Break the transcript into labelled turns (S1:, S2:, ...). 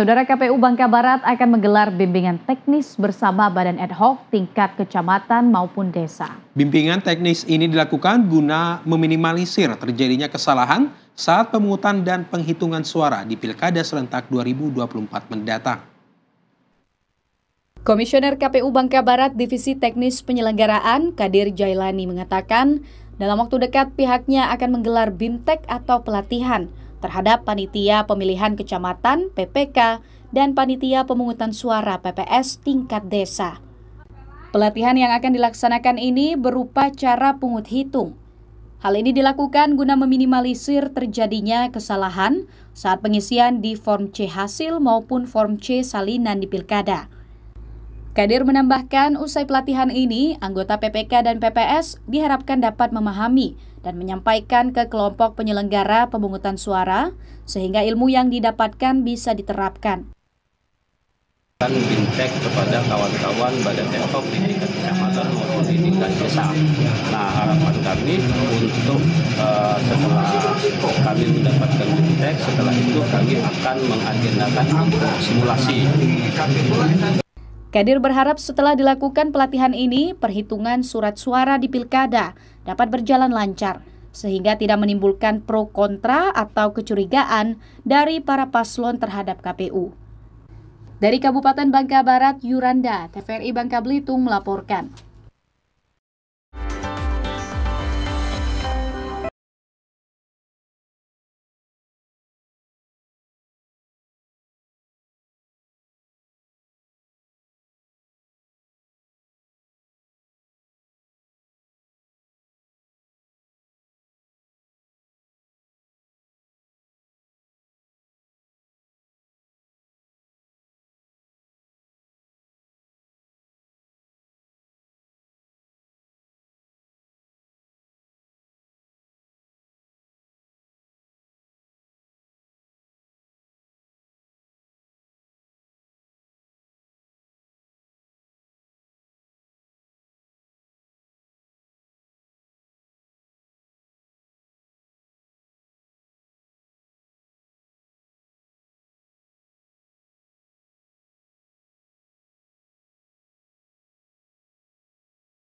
S1: Saudara KPU Bangka Barat akan menggelar bimbingan teknis bersama badan ad hoc tingkat kecamatan maupun desa.
S2: Bimbingan teknis ini dilakukan guna meminimalisir terjadinya kesalahan saat pemungutan dan penghitungan suara di Pilkada serentak 2024 mendatang.
S1: Komisioner KPU Bangka Barat Divisi Teknis Penyelenggaraan Kadir Jailani mengatakan, dalam waktu dekat pihaknya akan menggelar BIMTEK atau pelatihan terhadap panitia pemilihan kecamatan PPK dan panitia pemungutan suara PPS tingkat desa. Pelatihan yang akan dilaksanakan ini berupa cara pungut hitung. Hal ini dilakukan guna meminimalisir terjadinya kesalahan saat pengisian di Form C hasil maupun Form C salinan di pilkada. Kadir menambahkan, usai pelatihan ini, anggota PPK dan PPS diharapkan dapat memahami dan menyampaikan ke kelompok penyelenggara pemungutan suara, sehingga ilmu yang didapatkan bisa diterapkan.
S2: Dan bintek kepada kawan-kawan badan telkom di tingkat kecamatan maupun di tingkat desa. Nah harapan kami untuk uh, setelah kami mendapatkan bintek, setelah itu kami akan mengagendakan simulasi.
S1: Kadir berharap setelah dilakukan pelatihan ini, perhitungan surat suara di pilkada dapat berjalan lancar, sehingga tidak menimbulkan pro kontra atau kecurigaan dari para paslon terhadap KPU. Dari Kabupaten Bangka Barat, Yuranda, TVRI Bangka Belitung melaporkan.